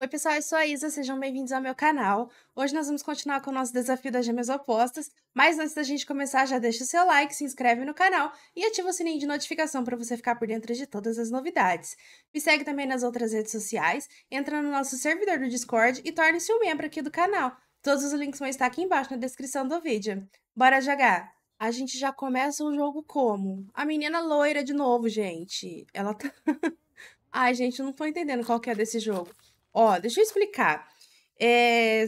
Oi pessoal, eu sou a Isa, sejam bem-vindos ao meu canal. Hoje nós vamos continuar com o nosso desafio das gêmeas opostas, mas antes da gente começar já deixa o seu like, se inscreve no canal e ativa o sininho de notificação para você ficar por dentro de todas as novidades. Me segue também nas outras redes sociais, entra no nosso servidor do Discord e torne-se um membro aqui do canal. Todos os links vão estar aqui embaixo na descrição do vídeo. Bora jogar! A gente já começa o jogo como? A menina loira de novo, gente. Ela tá... Ai, gente, eu não tô entendendo qual que é desse jogo. Ó, deixa eu explicar. É,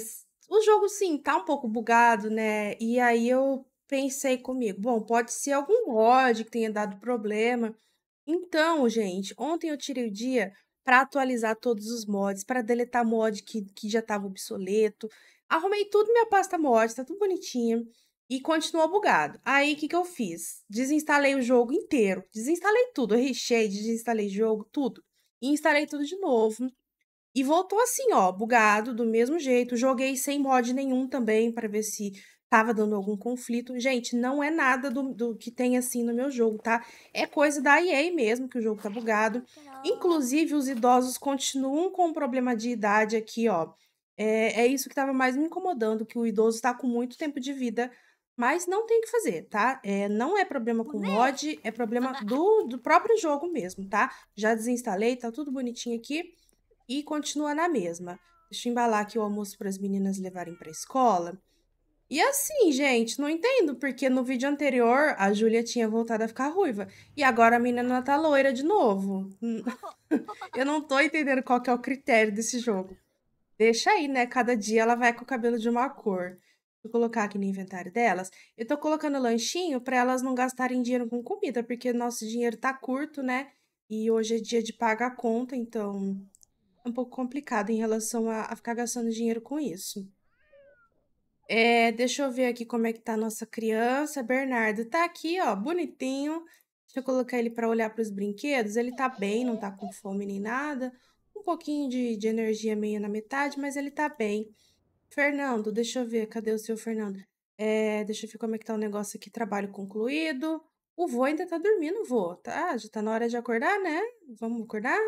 o jogo, sim, tá um pouco bugado, né? E aí eu pensei comigo, bom, pode ser algum mod que tenha dado problema. Então, gente, ontem eu tirei o dia para atualizar todos os mods, para deletar mod que, que já tava obsoleto. Arrumei tudo minha pasta mod, tá tudo bonitinho. E continuou bugado. Aí, o que, que eu fiz? Desinstalei o jogo inteiro. Desinstalei tudo. Eu rechei, desinstalei jogo, tudo. E instalei tudo de novo. E voltou assim, ó, bugado, do mesmo jeito. Joguei sem mod nenhum também para ver se tava dando algum conflito. Gente, não é nada do, do, que tem assim no meu jogo, tá? É coisa da EA mesmo, que o jogo tá bugado. Inclusive, os idosos continuam com o problema de idade aqui, ó. É, é isso que tava mais me incomodando, que o idoso tá com muito tempo de vida, mas não tem o que fazer, tá? É, não é problema com né? mod, é problema do, do próprio jogo mesmo, tá? Já desinstalei, tá tudo bonitinho aqui. E continua na mesma. Deixa eu embalar aqui o almoço para as meninas levarem para a escola. E assim, gente, não entendo porque no vídeo anterior a Júlia tinha voltado a ficar ruiva e agora a menina tá loira de novo. eu não tô entendendo qual que é o critério desse jogo. Deixa aí, né? Cada dia ela vai com o cabelo de uma cor. Vou colocar aqui no inventário delas. Eu tô colocando lanchinho para elas não gastarem dinheiro com comida, porque nosso dinheiro tá curto, né? E hoje é dia de pagar a conta, então um pouco complicada em relação a, a ficar gastando dinheiro com isso. É, deixa eu ver aqui como é que tá a nossa criança. Bernardo tá aqui, ó, bonitinho. Deixa eu colocar ele para olhar para os brinquedos. Ele tá bem, não tá com fome nem nada. Um pouquinho de, de energia meia na metade, mas ele tá bem. Fernando, deixa eu ver, cadê o seu Fernando? É, deixa eu ver como é que tá o negócio aqui, trabalho concluído. O vô ainda tá dormindo, vô, tá? Já tá na hora de acordar, né? Vamos acordar?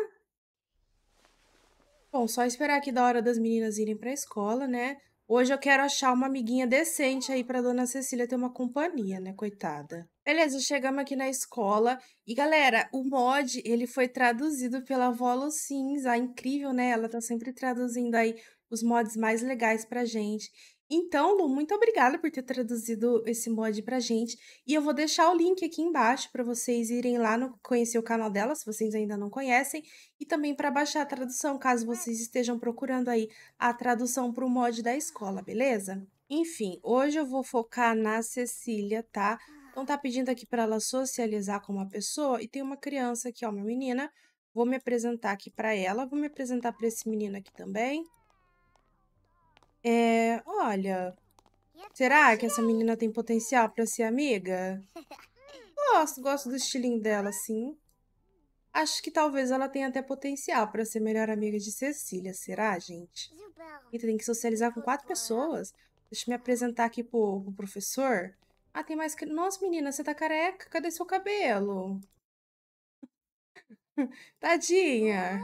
Bom, só esperar aqui da hora das meninas irem pra escola, né? Hoje eu quero achar uma amiguinha decente aí pra dona Cecília ter uma companhia, né, coitada. Beleza, chegamos aqui na escola. E galera, o mod, ele foi traduzido pela Volo Sims, a incrível, né? Ela tá sempre traduzindo aí os mods mais legais pra gente. Então, Lu, muito obrigada por ter traduzido esse mod pra gente. E eu vou deixar o link aqui embaixo para vocês irem lá no conhecer o canal dela, se vocês ainda não conhecem, e também para baixar a tradução, caso vocês estejam procurando aí a tradução para o mod da escola, beleza? Enfim, hoje eu vou focar na Cecília, tá? Então tá pedindo aqui para ela socializar com uma pessoa e tem uma criança aqui, ó, uma menina. Vou me apresentar aqui para ela, vou me apresentar para esse menino aqui também. É, olha, será que essa menina tem potencial para ser amiga? Gosto, gosto do estilinho dela, sim. Acho que talvez ela tenha até potencial para ser melhor amiga de Cecília, será, gente? Eita, tem que socializar com quatro pessoas. Deixa eu me apresentar aqui pro, pro professor. Ah, tem mais... Nossa, menina, você tá careca? Cadê seu cabelo? Tadinha!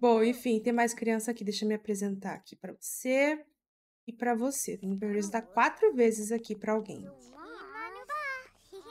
Bom, enfim, tem mais criança aqui. Deixa eu me apresentar aqui para você e para você. Tem que perguntar quatro vezes aqui para alguém.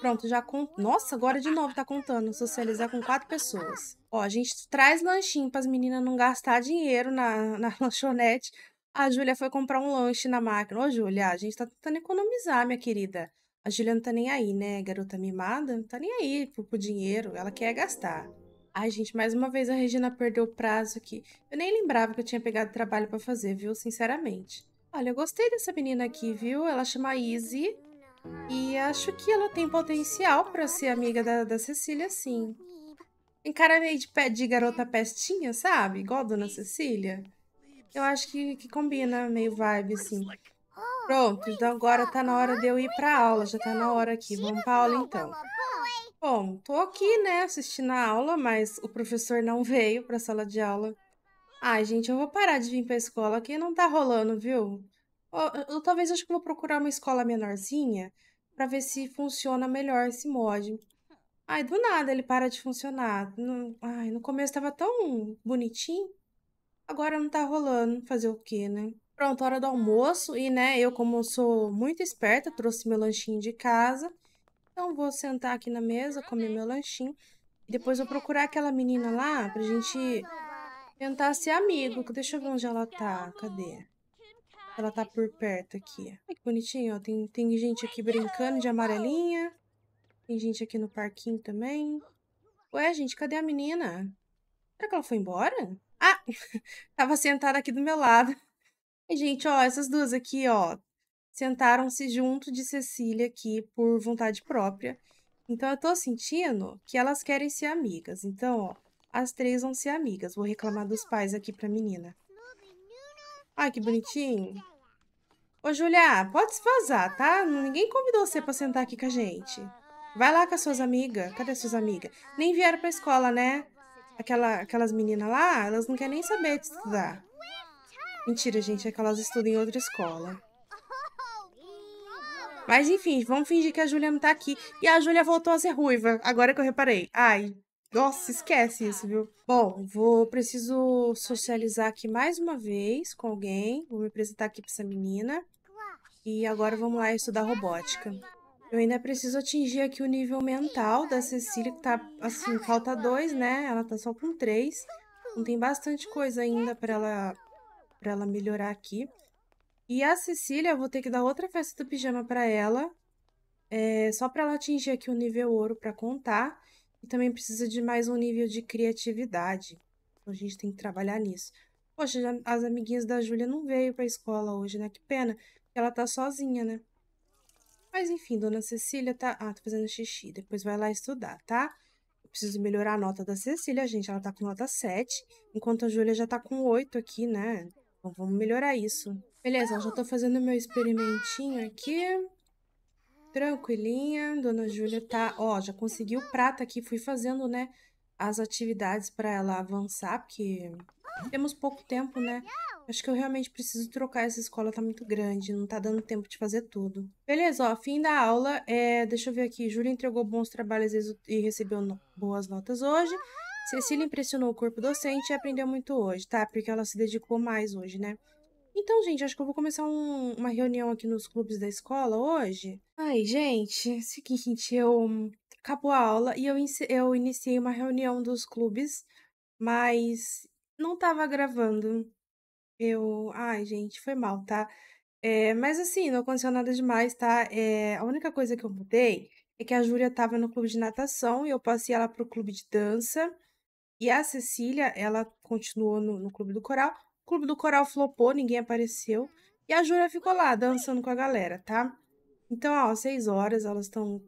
Pronto, já com... Nossa, agora de novo tá contando. Socializar com quatro pessoas. Ó, a gente traz lanchinho para as meninas não gastar dinheiro na, na lanchonete. A Júlia foi comprar um lanche na máquina. Ô, Júlia, a gente tá tentando economizar, minha querida. A Júlia não tá nem aí, né? Garota mimada, não tá nem aí pro, pro dinheiro. Ela quer gastar. Ai, gente, mais uma vez a Regina perdeu o prazo aqui. Eu nem lembrava que eu tinha pegado trabalho para fazer, viu? Sinceramente. Olha, eu gostei dessa menina aqui, viu? Ela chama Izzy. E acho que ela tem potencial para ser amiga da, da Cecília, sim. Encara meio de, pé, de garota pestinha, sabe? Igual a Dona Cecília. Eu acho que, que combina meio vibe, assim. Pronto, então agora tá na hora de eu ir pra aula. Já tá na hora aqui. Vamos pra aula, então. Bom, tô aqui, né, assistindo a aula, mas o professor não veio pra sala de aula. Ai, gente, eu vou parar de vir pra escola que não tá rolando, viu? Eu, eu talvez acho que vou procurar uma escola menorzinha para ver se funciona melhor esse mod. Ai, do nada ele para de funcionar. ai, no começo tava tão bonitinho. Agora não tá rolando. Fazer o quê, né? Pronto, hora do almoço. E, né, eu como sou muito esperta, trouxe meu lanchinho de casa. Então vou sentar aqui na mesa, comer meu lanchinho. E depois vou procurar aquela menina lá pra gente Tentar ser amigo. Deixa eu ver onde ela tá. Cadê? Ela tá por perto aqui. Ai, que bonitinho, ó. Tem, tem gente aqui brincando de amarelinha. Tem gente aqui no parquinho também. Ué, gente, cadê a menina? Será que ela foi embora? Ah, tava sentada aqui do meu lado. E, gente, ó, essas duas aqui, ó, sentaram-se junto de Cecília aqui por vontade própria. Então, eu tô sentindo que elas querem ser amigas. Então, ó, as três vão ser amigas. Vou reclamar dos pais aqui pra menina. Ai, que bonitinho. Ô, Julia, pode se vazar, tá? Ninguém convidou você pra sentar aqui com a gente. Vai lá com as suas amigas. Cadê as suas amigas? Nem vieram pra escola, né? Aquela, aquelas meninas lá, elas não querem nem saber de estudar. Mentira, gente, é que elas estudam em outra escola. Mas enfim, vamos fingir que a Julia não tá aqui. E a Julia voltou a ser ruiva, agora que eu reparei. Ai, nossa, esquece isso, viu? Bom, vou preciso socializar aqui mais uma vez com alguém. Vou me apresentar aqui para essa menina. E agora vamos lá estudar robótica. Eu ainda preciso atingir aqui o nível mental da Cecília, que tá assim, falta dois, né? Ela tá só com três. Não tem bastante coisa ainda para ela para ela melhorar aqui. E a Cecília, eu vou ter que dar outra festa do pijama para ela, é, só para ela atingir aqui o nível ouro para contar. E também precisa de mais um nível de criatividade. Então a gente tem que trabalhar nisso. Poxa, as amiguinhas da Júlia não veio pra escola hoje, né? Que pena. Ela tá sozinha, né? Mas enfim, dona Cecília tá. Ah, tô fazendo xixi. Depois vai lá estudar, tá? Eu preciso melhorar a nota da Cecília, gente. Ela tá com nota 7, enquanto a Júlia já tá com 8 aqui, né? Então vamos melhorar isso. Beleza, já tô fazendo meu experimentinho aqui. Tranquilinha, dona Júlia tá, ó, já conseguiu prata aqui, fui fazendo, né, as atividades para ela avançar, porque temos pouco tempo, né? Acho que eu realmente preciso trocar, essa escola tá muito grande, não tá dando tempo de fazer tudo. Beleza, ó, fim da aula, é, deixa eu ver aqui, Júlia entregou bons trabalhos e recebeu no boas notas hoje. Cecília impressionou o corpo docente e aprendeu muito hoje, tá? Porque ela se dedicou mais hoje, né? Então, gente, acho que eu vou começar um, uma reunião aqui nos clubes da escola hoje. Ai, gente, é seguinte, eu acabou a aula e eu, eu iniciei uma reunião dos clubes, mas não tava gravando. Eu. Ai, gente, foi mal, tá? É, mas assim, não aconteceu nada demais, tá? É, a única coisa que eu mudei é que a Júlia tava no clube de natação e eu passei ela pro clube de dança. E a Cecília, ela continuou no, no clube do coral. O clube do coral flopou, ninguém apareceu. E a Júlia ficou lá, dançando com a galera, tá? Então, ó, seis horas, elas estão.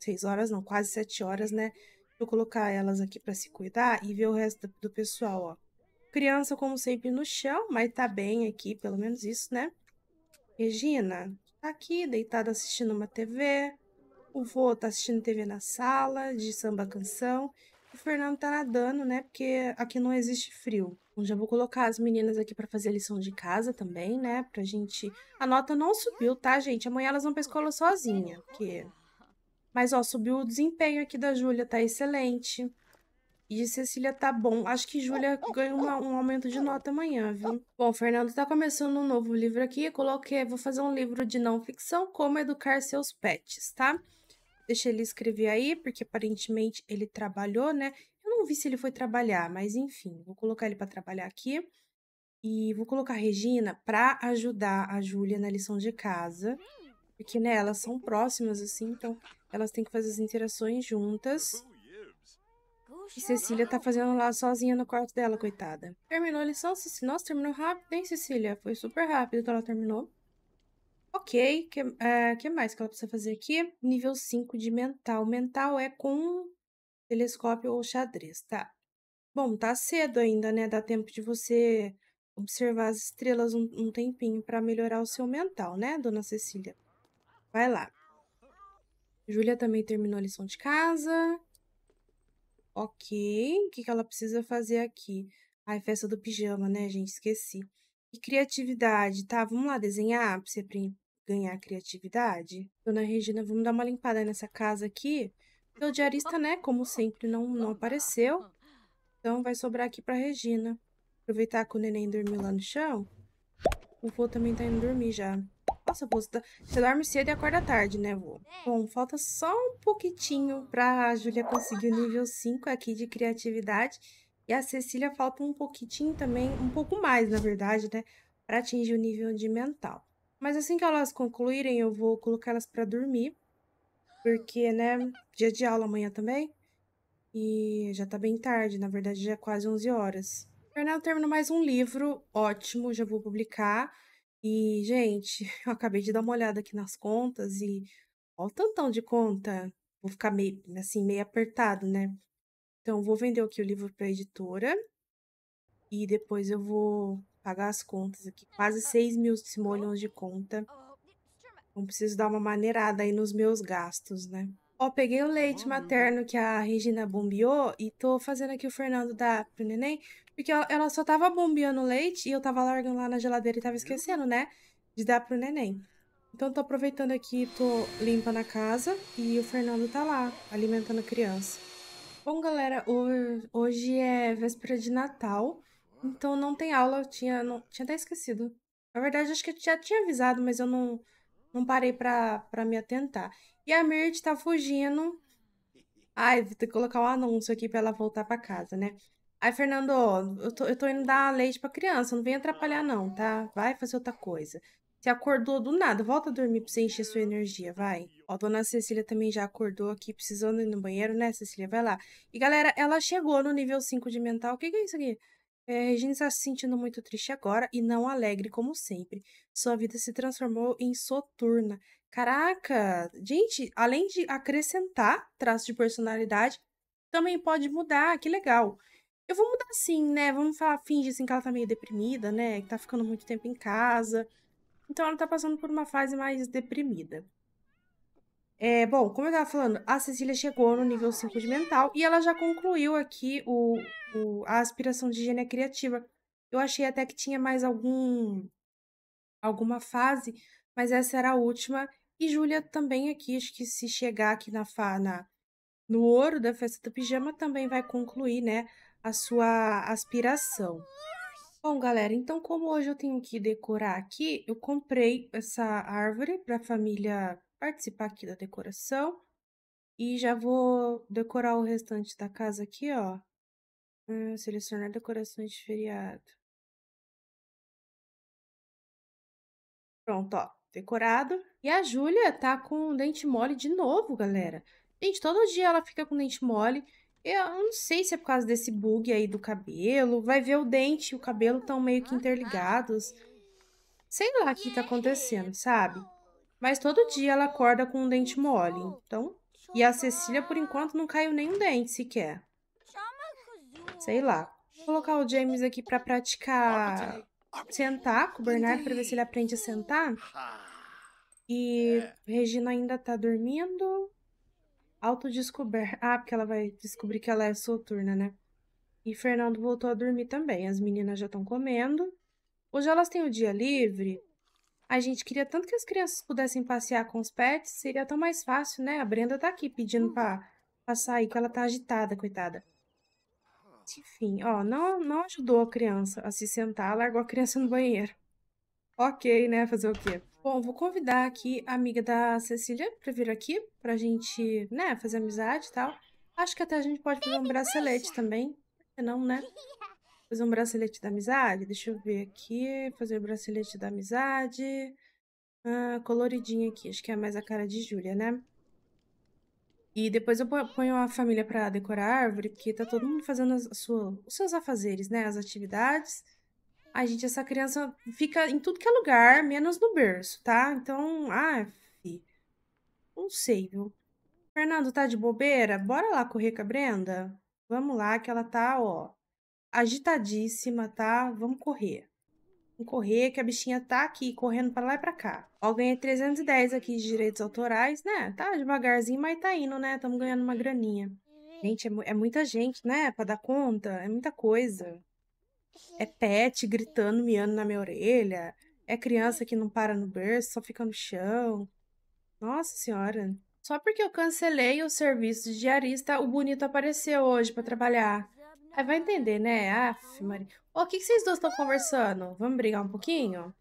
Seis horas não, quase sete horas, né? Vou colocar elas aqui para se cuidar e ver o resto do pessoal, ó. Criança, como sempre, no chão, mas tá bem aqui, pelo menos isso, né? Regina tá aqui, deitada assistindo uma TV. O vô tá assistindo TV na sala, de samba canção. O Fernando tá nadando, né? Porque aqui não existe frio. Já vou colocar as meninas aqui para fazer a lição de casa também, né? Pra gente... A nota não subiu, tá, gente? Amanhã elas vão pra escola sozinha, porque... Mas, ó, subiu o desempenho aqui da Júlia, tá excelente. E de Cecília tá bom. Acho que Júlia ganhou uma, um aumento de nota amanhã, viu? Bom, o Fernando tá começando um novo livro aqui. Eu coloquei, vou fazer um livro de não ficção, como educar seus pets, tá? Deixa ele escrever aí, porque aparentemente ele trabalhou, né? vi se ele foi trabalhar, mas enfim, vou colocar ele para trabalhar aqui. E vou colocar a Regina para ajudar a Júlia na lição de casa. Porque, né, elas são próximas, assim, então elas têm que fazer as interações juntas. E Cecília tá fazendo lá sozinha no quarto dela, coitada. Terminou a lição, Cecília? Nossa, terminou rápido, hein, Cecília? Foi super rápido que ela terminou. Ok, o que, é que mais que ela precisa fazer aqui? Nível 5 de mental. Mental é com telescópio ou xadrez, tá? Bom, tá cedo ainda, né? Dá tempo de você observar as estrelas um, um tempinho para melhorar o seu mental, né, dona Cecília? Vai lá. Júlia também terminou a lição de casa. Ok. O que, que ela precisa fazer aqui? Ai, festa do pijama, né, gente? Esqueci. E criatividade, tá? Vamos lá desenhar pra você ganhar criatividade? Dona Regina, vamos dar uma limpada nessa casa aqui o diarista, né, como sempre, não, não apareceu. Então vai sobrar aqui pra Regina. Aproveitar que o neném dormiu lá no chão. O vô também tá indo dormir já. Nossa, vô, você, tá... você dorme cedo e acorda tarde, né, vô? Bom, falta só um pouquitinho pra Júlia conseguir o nível 5 aqui de criatividade. E a Cecília falta um pouquitinho também, um pouco mais, na verdade, né? Pra atingir o nível de mental. Mas assim que elas concluírem, eu vou colocar elas pra dormir porque, né, dia de aula amanhã também. E já tá bem tarde, na verdade já é quase 11 horas. Fernando terminou mais um livro, ótimo, já vou publicar. E, gente, eu acabei de dar uma olhada aqui nas contas e ó o tantão de conta. Vou ficar meio assim meio apertado, né? Então vou vender aqui o livro para editora e depois eu vou pagar as contas aqui, quase 6 mil simolhões de conta. Então preciso dar uma maneirada aí nos meus gastos, né? Ó, peguei o leite materno que a Regina bombeou e tô fazendo aqui o Fernando dar pro neném, porque ela só tava bombeando o leite e eu tava largando lá na geladeira e tava esquecendo, né? De dar pro neném. Então tô aproveitando aqui, tô limpando a casa e o Fernando tá lá, alimentando a criança. Bom, galera, hoje é véspera de Natal, então não tem aula, eu tinha, não, tinha até esquecido. Na verdade, acho que eu já tinha avisado, mas eu não, não parei pra, pra me atentar. E a Mirth tá fugindo. Ai, vou ter que colocar um anúncio aqui pra ela voltar pra casa, né? Aí, Fernando, ó, eu tô, eu tô indo dar leite pra criança, não vem atrapalhar, não, tá? Vai fazer outra coisa. Você acordou do nada, volta a dormir pra você encher sua energia, vai. Ó, dona Cecília também já acordou aqui, precisando ir no banheiro, né, Cecília? Vai lá. E galera, ela chegou no nível 5 de mental. O que, que é isso aqui? É, Regina está se sentindo muito triste agora e não alegre como sempre. Sua vida se transformou em soturna. Caraca! Gente, além de acrescentar traços de personalidade, também pode mudar, que legal. Eu vou mudar sim, né? Vamos falar, finge assim que ela tá meio deprimida, né? Que tá ficando muito tempo em casa. Então ela tá passando por uma fase mais deprimida. É, bom, como eu estava falando, a Cecília chegou no nível 5 de mental e ela já concluiu aqui o, o, a aspiração de gênia criativa. Eu achei até que tinha mais algum alguma fase, mas essa era a última. E Júlia também aqui, acho que se chegar aqui na, na no ouro da festa do pijama, também vai concluir, né, a sua aspiração. Bom, galera, então como hoje eu tenho que decorar aqui, eu comprei essa árvore para a família participar aqui da decoração. E já vou decorar o restante da casa aqui, ó. Hum, selecionar decorações de feriado. Pronto, ó. Decorado. E a Júlia tá com dente mole de novo, galera. Gente, todo dia ela fica com dente mole. Eu não sei se é por causa desse bug aí do cabelo. Vai ver o dente e o cabelo tão meio que interligados. Sei lá o que tá acontecendo, sabe? Mas todo dia ela acorda com um dente mole, então. E a Cecília, por enquanto, não caiu nenhum dente sequer. Sei lá. Vou colocar o James aqui para praticar sentar com o Bernardo para ver se ele aprende a sentar. E Regina ainda tá dormindo. Autodescoberta. Ah, porque ela vai descobrir que ela é soturna, né? E Fernando voltou a dormir também. As meninas já estão comendo. Hoje elas têm o dia livre a gente queria tanto que as crianças pudessem passear com os pets, seria tão mais fácil, né? A Brenda tá aqui pedindo uhum. pra, pra sair, que ela tá agitada, coitada. Enfim, ó, não, não ajudou a criança a se sentar, largou a criança no banheiro. Ok, né? Fazer o quê? Bom, vou convidar aqui a amiga da Cecília pra vir aqui, pra gente, né, fazer amizade e tal. Acho que até a gente pode fazer um bracelete também. Por que não, né? fazer um bracelete da amizade. Deixa eu ver aqui. Fazer o bracelete da amizade. Ah, coloridinho aqui. Acho que é mais a cara de Júlia, né? E depois eu ponho a família para decorar a árvore, porque tá todo mundo fazendo a sua, os seus afazeres, né? As atividades. A gente, essa criança fica em tudo que é lugar, menos no berço, tá? Então, ah, fi. Não sei, viu? Fernando tá de bobeira? Bora lá correr com a Brenda? Vamos lá, que ela tá, ó, agitadíssima, tá? Vamos correr. Vamos correr, que a bichinha tá aqui, correndo para lá e pra cá. Ó, ganhei 310 aqui de direitos autorais, né? Tá devagarzinho, mas tá indo, né? Estamos ganhando uma graninha. Gente, é, é, muita gente, né? Pra dar conta, é muita coisa. É pet gritando, miando na minha orelha. É criança que não para no berço, só fica no chão. Nossa senhora. Só porque eu cancelei o serviço de diarista, o bonito apareceu hoje para trabalhar. Aí vai entender, né? Aff, Maria. Ô, o que, que vocês dois estão conversando? Vamos brigar um pouquinho?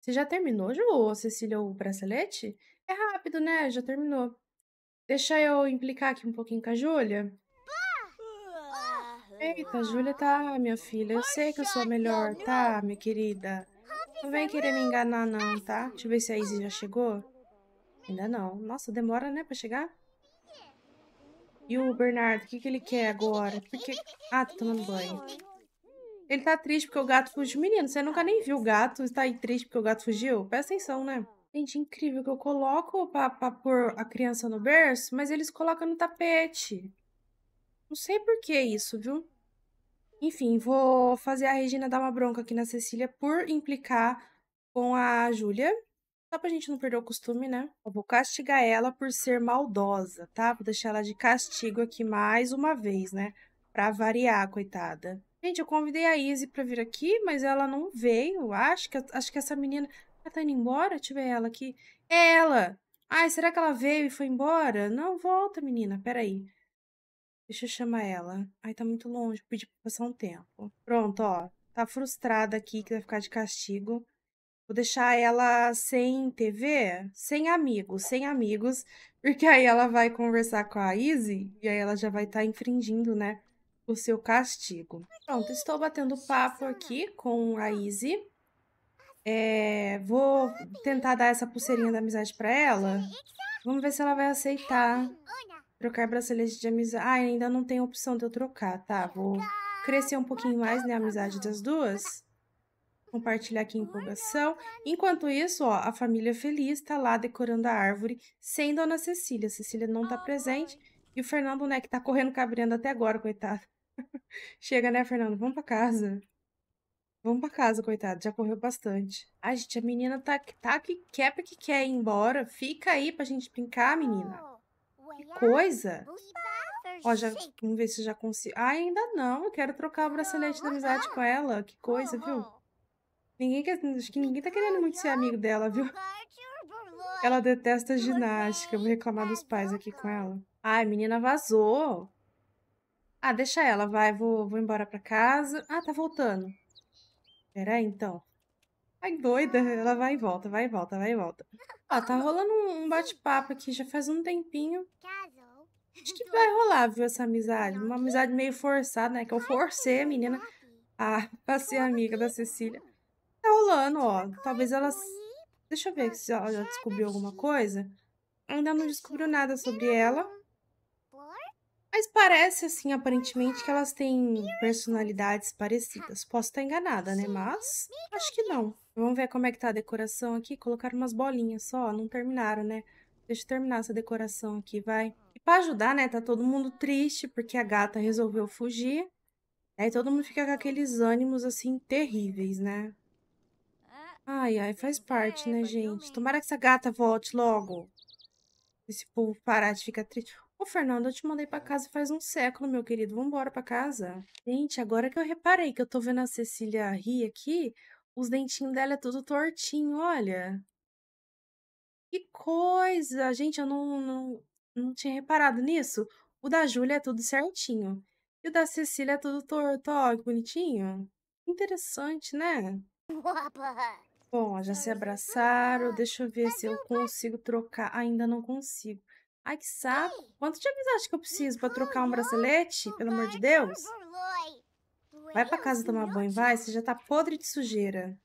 Você já terminou, Ju, Cecília, o bracelete? É rápido, né? Já terminou. Deixa eu implicar aqui um pouquinho com a Júlia. Eita, a Júlia tá, minha filha. Eu sei que eu sou a melhor, tá, minha querida? Não vem querer me enganar, não, tá? Deixa eu ver se a Izzy já chegou. Ainda não. Nossa, demora, né, pra chegar? E o Bernardo, o que, que ele quer agora? Porque. Ah, tá tomando banho. Ele tá triste porque o gato fugiu. Menino, você nunca nem viu o gato e tá aí triste porque o gato fugiu? Presta atenção, né? Gente, incrível que eu coloco pra, pra pôr a criança no berço, mas eles colocam no tapete. Não sei por que isso, viu? Enfim, vou fazer a Regina dar uma bronca aqui na Cecília por implicar com a Júlia. Só pra gente não perder o costume, né? Eu vou castigar ela por ser maldosa, tá? Vou deixar ela de castigo aqui mais uma vez, né? Pra variar, coitada. Gente, eu convidei a Izzy pra vir aqui, mas ela não veio. Acho que, acho que essa menina... Ela tá indo embora? ver ela aqui. É ela! Ai, será que ela veio e foi embora? Não, volta, menina. Peraí. Deixa eu chamar ela. Ai, tá muito longe. Pedi pra passar um tempo. Pronto, ó. Tá frustrada aqui que vai ficar de castigo. Vou deixar ela sem TV, sem amigos, sem amigos, porque aí ela vai conversar com a Izzy e aí ela já vai estar tá infringindo, né, o seu castigo. Pronto, estou batendo papo aqui com a Izzy. É, vou tentar dar essa pulseirinha da amizade para ela. Vamos ver se ela vai aceitar trocar bracelete de amizade. Ah, ainda não tem opção de eu trocar, tá? Vou crescer um pouquinho mais, né, a amizade das duas compartilhar aqui a empolgação. Enquanto isso, ó, a família feliz está lá decorando a árvore sem Dona Cecília. Cecília não está presente e o Fernando, né, que está correndo cabreando até agora, coitado. Chega, né, Fernando? Vamos para casa. Vamos para casa, coitado. Já correu bastante. Ai, gente, a menina tá, tá que quer porque quer ir embora. Fica aí pra gente brincar, menina. Oh, que coisa. Ó, já, vamos ver se já consigo. Ah, ainda não. Eu quero trocar o bracelete da amizade com ela. Que coisa, viu? Ninguém quer, acho que ninguém tá querendo muito ser amigo dela, viu? Ela detesta ginástica. Eu vou reclamar dos pais aqui com ela. Ai, menina vazou. Ah, deixa ela, vai. Vou, vou embora pra casa. Ah, tá voltando. Pera aí, então. Ai, doida. Ela vai e volta, vai e volta, vai e volta. Ó, tá rolando um bate-papo aqui já faz um tempinho. Acho que vai rolar, viu, essa amizade. Uma amizade meio forçada, né? Que eu forcei a menina a, a ser amiga da Cecília. Tá rolando, ó. Talvez ela. Deixa eu ver se ela já descobriu alguma coisa. Ainda não descobriu nada sobre ela. Mas parece, assim, aparentemente, que elas têm personalidades parecidas. Posso estar enganada, né? Mas acho que não. Vamos ver como é que tá a decoração aqui. Colocaram umas bolinhas só, não terminaram, né? Deixa eu terminar essa decoração aqui, vai. E pra ajudar, né? Tá todo mundo triste porque a gata resolveu fugir. Aí todo mundo fica com aqueles ânimos, assim, terríveis, né? Ai, ai, faz parte, é, né, gente? Tomara que essa gata volte logo. Esse povo parar de ficar triste. Ô, Fernando, eu te mandei pra casa faz um século, meu querido. Vambora pra casa. Gente, agora que eu reparei que eu tô vendo a Cecília rir aqui, os dentinhos dela é tudo tortinho, olha. Que coisa! Gente, eu não, não, não tinha reparado nisso. O da Júlia é tudo certinho. E o da Cecília é tudo torto, ó, que bonitinho. Interessante, né? Bom, já se abraçaram. Deixa eu ver se eu consigo trocar. Ainda não consigo. Ai, que saco. Quanto de amizade que eu preciso pra trocar um bracelete? Pelo amor de Deus. Vai pra casa tomar banho, vai. Você já tá podre de sujeira.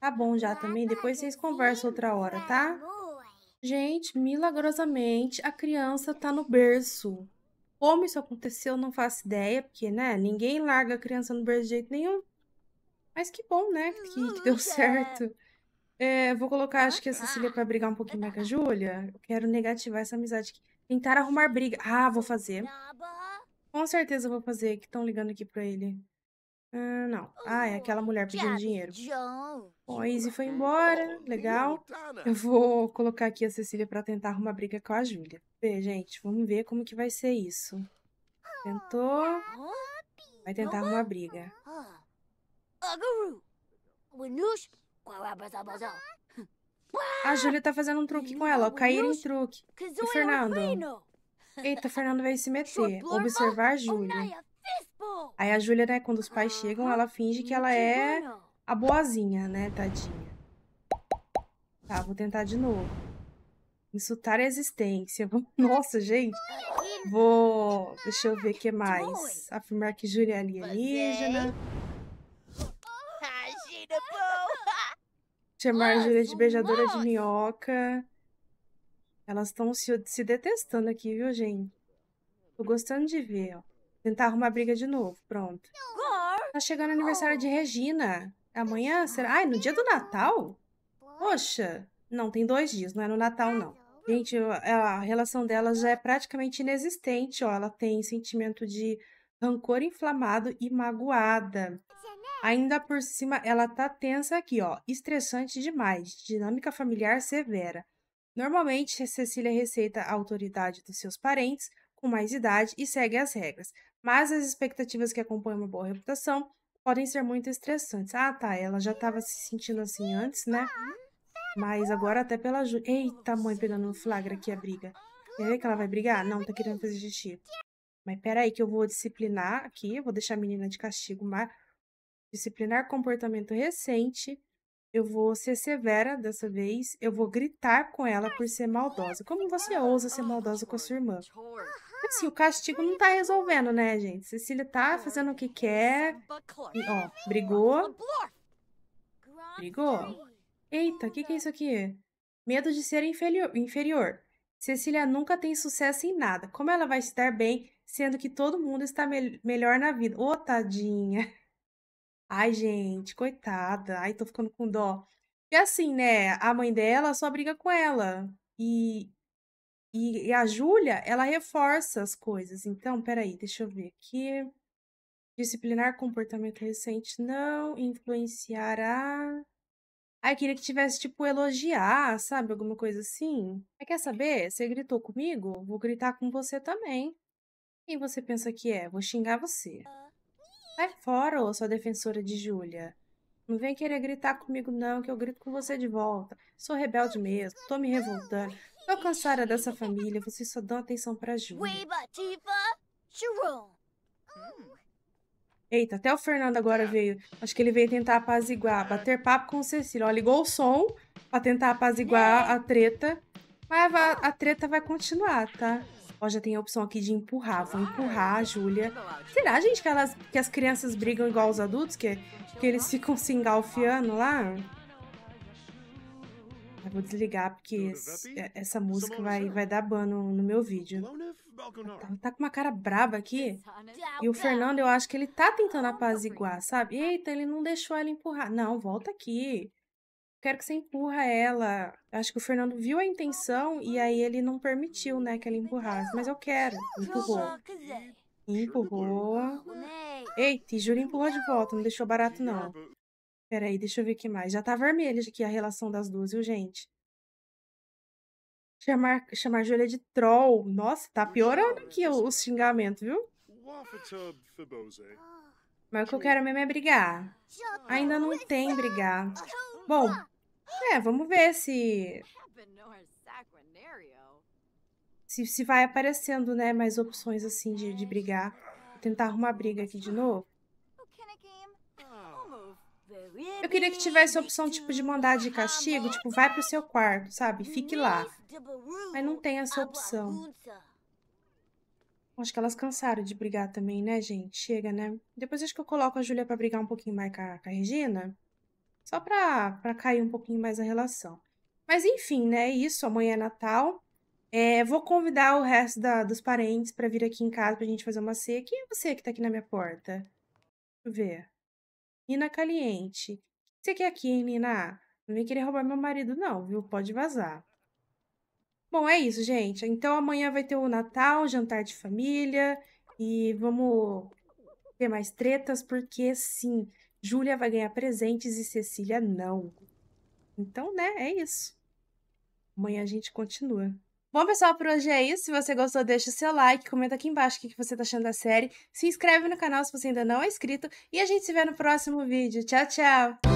Tá bom já também. Depois vocês conversam outra hora, tá? Gente, milagrosamente, a criança tá no berço. Como isso aconteceu, não faço ideia. Porque, né, ninguém larga a criança no berço de jeito nenhum. Mas que bom, né? Que, que deu hum, certo. É. é, vou colocar, acho que a ah, Cecília pra brigar um pouquinho mais com a Júlia. Eu quero negativar essa amizade aqui. Tentar arrumar briga. Ah, vou fazer. Com certeza vou fazer, que estão ligando aqui pra ele. Ah, não. Ah, é aquela mulher pedindo dinheiro. Bom, a Izzy foi embora. Legal. Eu vou colocar aqui a Cecília pra tentar arrumar briga com a Júlia. Bem, gente, vamos ver como que vai ser isso. Ah, Tentou. Ah, vai tentar arrumar briga. A Júlia tá fazendo um truque com ela, ó. Cair em truque. O Fernando. Eita, o Fernando vai se meter. Observar a Júlia. Aí a Júlia, né, quando os pais ah, chegam, ela finge que ela é a boazinha, né, tadinha. Tá, vou tentar de novo. Insultar a existência. Nossa, gente. Vou... Deixa eu ver o que mais. Afirmar que Júlia é alienígena. Tia Marjorie de beijadora de minhoca. Elas estão se, se detestando aqui, viu, gente? Tô gostando de ver, ó. Tentar arrumar briga de novo. Pronto. Tá chegando o aniversário de Regina. Amanhã será? Ai, no dia do Natal? Poxa. Não, tem dois dias. Não é no Natal, não. Gente, a relação delas já é praticamente inexistente, ó. Ela tem sentimento de rancor inflamado e magoada. É, né? Ainda por cima, ela tá tensa aqui, ó, estressante demais, dinâmica familiar severa. Normalmente, Cecília receita a autoridade dos seus parentes com mais idade e segue as regras, mas as expectativas que acompanham uma boa reputação podem ser muito estressantes. Ah, tá, ela já estava se sentindo assim antes, né? Tá, tá mas agora até pela ajuda. Eita, mãe pegando um flagra aqui a briga. Quer ver que ela vai brigar? Não, tá querendo fazer xixi. Mas peraí, que eu vou disciplinar aqui, eu vou deixar a menina de castigo, mas disciplinar comportamento recente. Eu vou ser severa dessa vez. Eu vou gritar com ela por ser maldosa. Como você ousa ser maldosa com a sua irmã? Assim, o castigo não tá resolvendo, né, gente? Cecília tá fazendo o que quer. E, ó, brigou. Brigou. Eita, o que, que é isso aqui? Medo de ser inferior. inferior. Cecília nunca tem sucesso em nada. Como ela vai se dar bem sendo que todo mundo está me melhor na vida. Ô, oh, tadinha. Ai, gente, coitada. Ai, tô ficando com dó. E assim, né? A mãe dela só briga com ela. E, e, e a Júlia, ela reforça as coisas. Então, peraí, deixa eu ver aqui. Disciplinar comportamento recente não influenciará. Ai, queria que tivesse, tipo, elogiar, sabe? Alguma coisa assim. Mas quer saber? Você gritou comigo? Vou gritar com você também. Quem você pensa que é? Vou xingar você. Vai fora, ô sua defensora de Júlia. Não vem querer gritar comigo não, que eu grito com você de volta. Sou rebelde mesmo, tô me revoltando. Tô cansada dessa família, vocês só dão atenção pra Júlia. Hum. Eita, até o Fernando agora tá. veio. Acho que ele veio tentar apaziguar, tá. bater papo com o Cecília. Ó, ligou o som pra tentar apaziguar né? a treta. Mas a, tá. a treta vai continuar, tá? Ó, já tem a opção aqui de empurrar. Vou empurrar a Júlia. Será, gente, que, elas, que as crianças brigam igual os adultos? Que, que eles ficam se engalfiando lá? Eu vou desligar, porque esse, é, essa música vai, vai dar ban no, no meu vídeo. Tá, tá, com uma cara braba aqui. E o Fernando, eu acho que ele tá tentando apaziguar, sabe? Eita, ele não deixou ela empurrar. Não, volta aqui quero que você empurra ela. Acho que o Fernando viu a intenção e aí ele não permitiu, né, que ela empurrasse. Mas eu quero. Empurrou. Empurrou. Eita, Júlia empurrou de volta, não deixou barato, não. Peraí, deixa eu ver o que mais. Já tá vermelho aqui a relação das duas, viu, gente? Chamar, chamar Júlia de troll. Nossa, tá piorando aqui o, o xingamento, viu? Mas o que eu quero mesmo é brigar. Ainda não tem brigar. Bom, é, vamos ver se. Se, se vai aparecendo, né, mais opções assim de, de brigar. Vou tentar arrumar briga aqui de novo. Eu queria que tivesse a opção, tipo, de mandar de castigo, tipo, vai pro seu quarto, sabe? Fique lá. Mas não tem essa opção. Acho que elas cansaram de brigar também, né, gente? Chega, né? Depois acho que eu coloco a Júlia pra brigar um pouquinho mais com a, com a Regina. Só para cair um pouquinho mais a relação. Mas enfim, né? É isso, amanhã é Natal. É, vou convidar o resto da, dos parentes para vir aqui em casa pra gente fazer uma ceia. Quem é você que tá aqui na minha porta? Deixa eu ver. Nina Caliente. Você que você quer aqui, hein, Nina? Não vem querer roubar meu marido, não, viu? Pode vazar. Bom, é isso, gente. Então amanhã vai ter o Natal, jantar de família. E vamos ter mais tretas, porque sim, Júlia vai ganhar presentes e Cecília não. Então, né, é isso. Amanhã a gente continua. Bom, pessoal, por hoje é isso. Se você gostou, deixa o seu like, comenta aqui embaixo o que você tá achando da série, se inscreve no canal se você ainda não é inscrito e a gente se vê no próximo vídeo. Tchau, tchau!